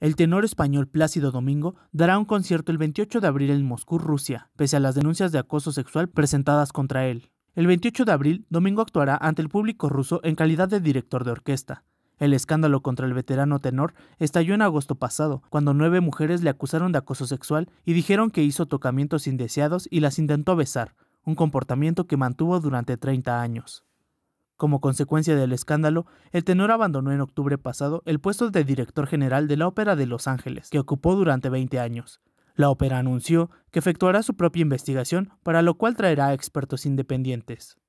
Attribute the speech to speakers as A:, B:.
A: El tenor español Plácido Domingo dará un concierto el 28 de abril en Moscú, Rusia, pese a las denuncias de acoso sexual presentadas contra él. El 28 de abril, Domingo actuará ante el público ruso en calidad de director de orquesta. El escándalo contra el veterano tenor estalló en agosto pasado, cuando nueve mujeres le acusaron de acoso sexual y dijeron que hizo tocamientos indeseados y las intentó besar, un comportamiento que mantuvo durante 30 años. Como consecuencia del escándalo, el tenor abandonó en octubre pasado el puesto de director general de la Ópera de Los Ángeles, que ocupó durante 20 años. La ópera anunció que efectuará su propia investigación, para lo cual traerá expertos independientes.